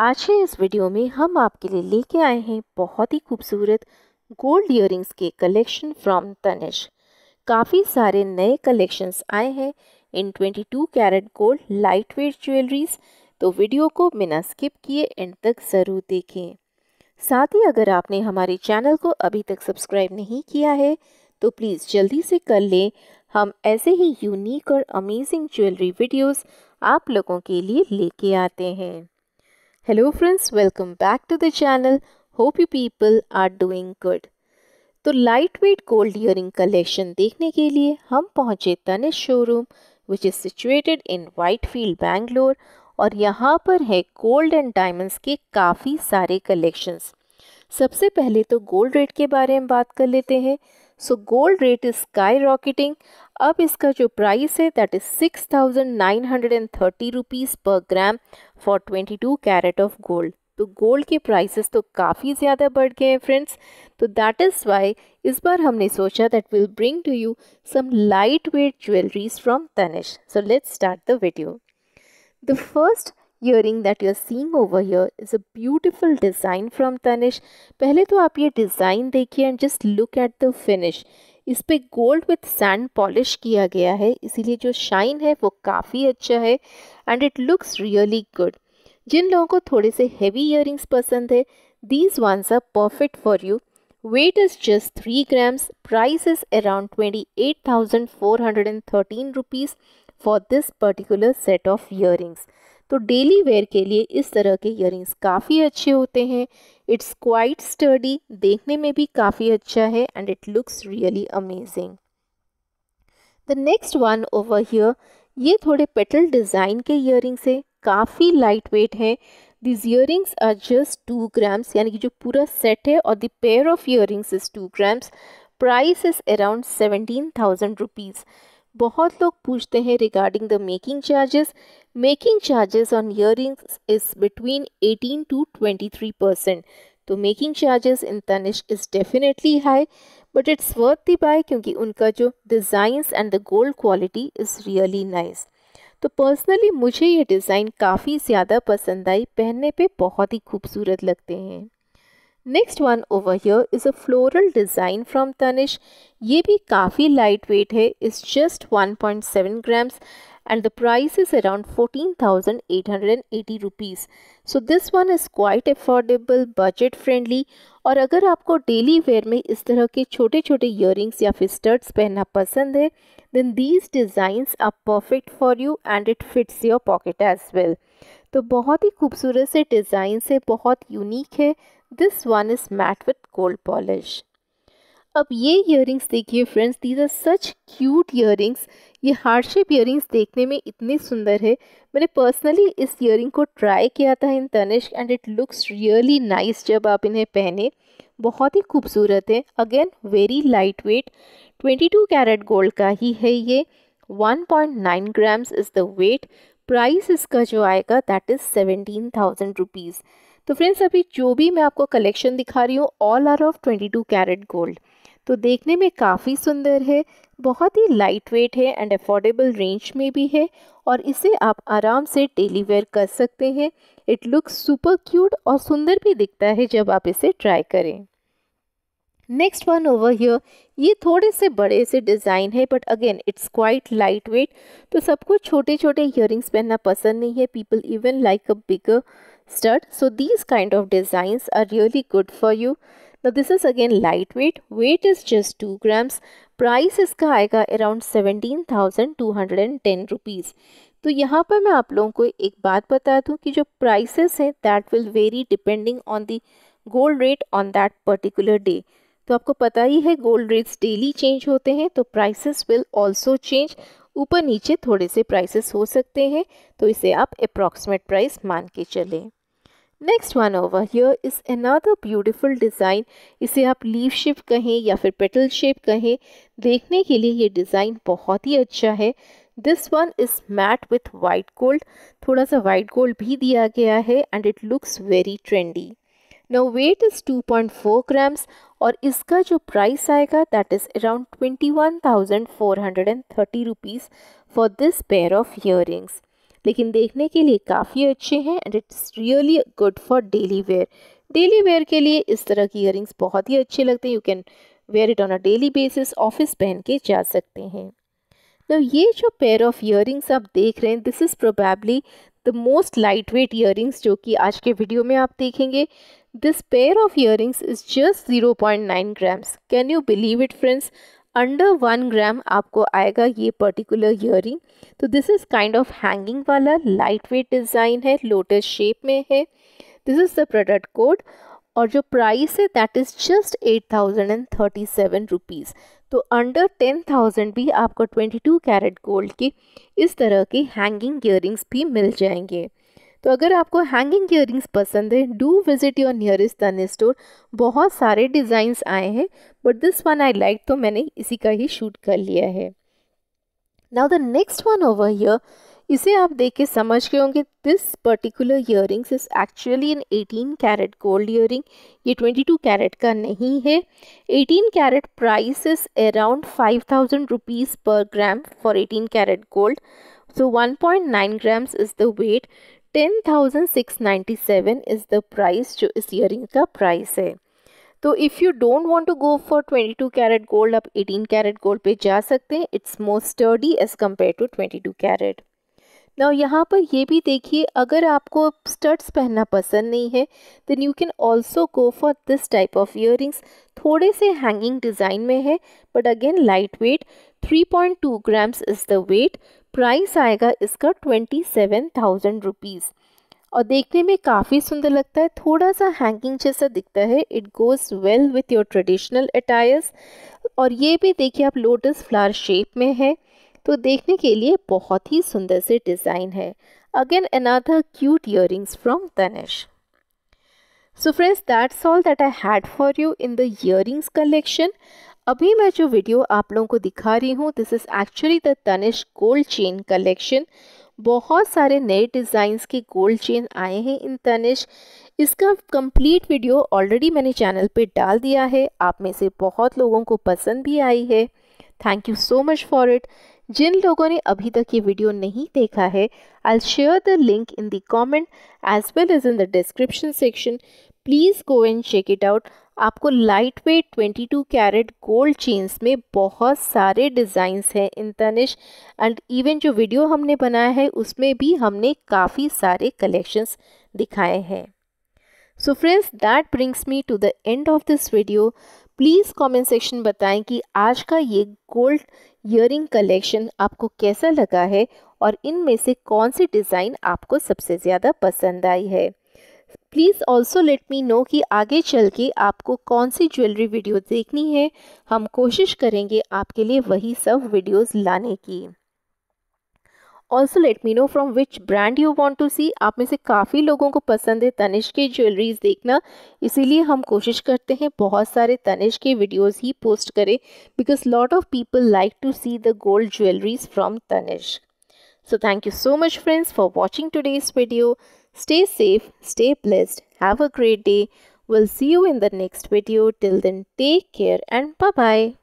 आज के इस वीडियो में हम आपके लिए लेके आए हैं बहुत ही खूबसूरत गोल्ड इयर के कलेक्शन फ्रॉम तनिश काफ़ी सारे नए कलेक्शंस आए हैं in 22 carat gold light weight jewelleries तो वीडियो को बिना स्किप किए एंड तक ज़रूर देखें साथ ही अगर आपने हमारे चैनल को अभी तक सब्सक्राइब नहीं किया है तो प्लीज़ जल्दी से कर लें हम ऐसे ही यूनिक और अमेजिंग ज्वेलरी वीडियोस आप लोगों के लिए लेके आते हैं hello friends welcome back to the channel hope you people are doing good तो light weight gold earring collection देखने के लिए हम पहुंचे Tanishq showroom which is situated in Whitefield Bangalore और यहाँ पर है गोल्ड एंड डायमंड्स के काफ़ी सारे कलेक्शंस सबसे पहले तो गोल्ड रेट के बारे में बात कर लेते हैं so gold rate is skyrocketing अब इसका जो प्राइस है that is six thousand nine hundred and thirty rupees per gram for twenty two carat of gold तो गोल्ड के प्राइसेस तो काफ़ी ज़्यादा बढ़ गए हैं फ्रेंड्स तो दैट इज़ वाई इस बार हमने सोचा that will bring to you some light weight jewelleries from Tanishq so let's start the video the first earring that you're seeing over here is a beautiful design from Tanish. पहले तो आप ये design देखिए and just look at the finish. It is पे gold with sand polish किया गया है इसीलिए shine है वो काफ़ी अच्छा है and it looks really good. जिन लोगों को थोड़े heavy earrings पसंद है these ones are perfect for you. Weight is just 3 grams. Price is around 28,413 rupees for this particular set of earrings. तो डेली वेयर के लिए इस तरह के इयर काफ़ी अच्छे होते हैं इट्स क्वाइट स्टडी देखने में भी काफ़ी अच्छा है and it looks really amazing the next one over here ये थोड़े पेटल डिज़ाइन के रिंग्स है काफ़ी लाइट वेट हैं these earrings are just two grams यानी कि जो पूरा सेट है और the pair of rings is two grams price is around seventeen thousand rupees बहुत लोग पूछते हैं regarding the making charges making charges on earrings is between 18 to 23 percent तो making charges in Tanishq is definitely high but it's worth the buy क्योंकि उनका जो designs and the gold quality is really nice तो personally मुझे ये design काफ़ी ज़्यादा पसंद आई पहनने पे बहुत ही खूबसूरत लगते हैं next one over here is a floral design from Tanishq ये भी काफ़ी लाइट वेट है is just 1.7 grams and the price is around 14,880 rupees so this one is quite affordable budget friendly और अगर आपको डेली वेयर में इस तरह के छोटे छोटे ईयरिंग्स या फिर स्टर्ट्स पहनना पसंद है then these designs are perfect for you and it fits your pocket as well तो बहुत ही खूबसूरत से डिज़ाइन से बहुत यूनिक है this one is matte with gold polish अब ये इयर देखिए friends these are such cute ear ये हार्ड शेप इयर देखने में इतने सुंदर है मैंने पर्सनली इस इयर को ट्राई किया था in Tanishq and it looks really nice जब आप इन्हें पहने बहुत ही खूबसूरत है again very light weight twenty two carat gold का ही है ये one point nine grams is the weight price इसका जो आएगा that is seventeen thousand rupees तो फ्रेंड्स अभी जो भी मैं आपको कलेक्शन दिखा रही हूँ all are of 22 carat gold तो देखने में काफ़ी सुंदर है बहुत ही लाइट वेट है एंड अफोर्डेबल रेंज में भी है और इसे आप आराम से डेली वेयर कर सकते हैं इट लुक्स सुपर क्यूट और सुंदर भी दिखता है जब आप इसे ट्राई करें नेक्स्ट वन ओवर हियर ये थोड़े से बड़े से डिज़ाइन है but again it's quite light weight तो सबको छोटे छोटे इयर पहनना पसंद नहीं है people even like a bigger stud. So these kind of designs are really good for you. Now this is again lightweight. Weight is just 2 grams. Price इसका आएगा around seventeen thousand two hundred and ten rupees तो यहाँ पर मैं आप लोगों को एक बात बता दूँ कि जो प्राइसेस हैं that will vary depending on the gold rate on that particular day तो आपको पता ही है गोल्ड रेट्स डेली चेंज होते हैं तो प्राइसेस विल आल्सो चेंज ऊपर नीचे थोड़े से प्राइसेस हो सकते हैं तो इसे आप अप्रॉक्सीमेट प्राइस मान के चलें next one over here is another beautiful design इसे आप लीफ शेप कहें या फिर पेटल शेप कहें देखने के लिए ये डिज़ाइन बहुत ही अच्छा है this one is matte with white gold थोड़ा सा वाइट गोल्ड भी दिया गया है and it looks very trendy no weight is two point four grams और इसका जो प्राइस आएगा that is around twenty one thousand four hundred and thirty rupees for this pair of earrings लेकिन देखने के लिए काफ़ी अच्छे हैं and it's really good for daily wear daily wear के लिए इस तरह की इयरिंग्स बहुत ही अच्छे लगते हैं you can wear it on a daily basis office पहन के जा सकते हैं तो ये जो पेयर ऑफ इयरिंग्स आप देख रहे हैं this is probably the most light weight earrings जो कि आज के वीडियो में आप देखेंगे this pair of ear is just zero point nine grams can you believe it friends under one gram आपको आएगा ये पर्टिकुलर ईयरिंग तो this is kind of hanging वाला लाइट वेट डिज़ाइन है लोटस शेप में है this is the product code और जो प्राइस है that is just eight thousand and thirty seven rupees तो अंडर टेन थाउजेंड भी आपको ट्वेंटी टू कैरेट गोल्ड के इस तरह के हैंगिंग ईयरिंग्स भी मिल जाएंगे तो अगर आपको हैंगिंग ईयर पसंद है डू विजिट योर नियरेस्ट धन स्टोर बहुत सारे डिज़ाइंस आए हैं but this one I like तो मैंने इसी का ही शूट कर लिया है now the next one over ear इसे आप देख के समझ गए होंगे this particular ear is actually in 18 carat gold ear ये 22 कैरेट का नहीं है 18 carat price is around five thousand rupees per gram for 18 carat gold point 1.9 grams is the weight ten thousand six ninety seven is the price जो इस earring का price है तो if you don't want to go for twenty two carat gold आप eighteen carat gold पे जा सकते हैं it's more sturdy as compare to twenty two carat ना यहाँ पर ये भी देखिए अगर आपको स्टड्स पहनना पसंद नहीं है then you can also go for this type of ear थोड़े से हैंगिंग डिज़ाइन में है but again light weight three point two grams is the weight price आएगा इसका ट्वेंटी सेवन थाउजेंड रुपीज़ और देखने में काफ़ी सुंदर लगता है थोड़ा सा हैंगिंग जैसा दिखता है it goes well with your traditional attires और ये भी देखिए आप लोटस फ्लावर शेप में है तो देखने के लिए बहुत ही सुंदर से डिज़ाइन है again another cute ear from Tanishq so friends that's all that I had for you in the ear collection अभी मैं जो वीडियो आप लोगों को दिखा रही हूँ this is actually the Tanishq gold chain collection बहुत सारे नए डिज़ाइंस के गोल्ड चेन आए हैं इन तनिश इसका कंप्लीट वीडियो ऑलरेडी मैंने चैनल पे डाल दिया है आप में से बहुत लोगों को पसंद भी आई है thank you so much for it जिन लोगों ने अभी तक ये वीडियो नहीं देखा है I share the link in the comment as well as in the description section please go and check it out आपको light weight twenty two carat gold chains में बहुत सारे डिज़ाइंस हैं इन तनिश एंड इवन जो video हमने बनाया है उसमें भी हमने काफ़ी सारे कलेक्शंस दिखाए हैं so friends that brings me to the end of this video please comment section बताएं कि आज का ये गोल्ड ईयरिंग कलेक्शन आपको कैसा लगा है और इनमें से कौन सी डिज़ाइन आपको सबसे ज़्यादा पसंद आई है please also let me know कि आगे चल के आपको कौन सी ज्वेलरी वीडियो देखनी है हम कोशिश करेंगे आपके लिए वही सब वीडियोस लाने की also let me know from which brand you want to see आप में से काफ़ी लोगों को पसंद है तनिष के ज्वेलरीज देखना इसीलिए हम कोशिश करते हैं बहुत सारे तनिष के वीडियोस ही पोस्ट करें because lot of people like to see the gold jewelleries from Tanishq so thank you so much friends for watching today's video Stay safe, stay blessed, have a great day. We'll see you in the next video. Till then, take care and bye bye.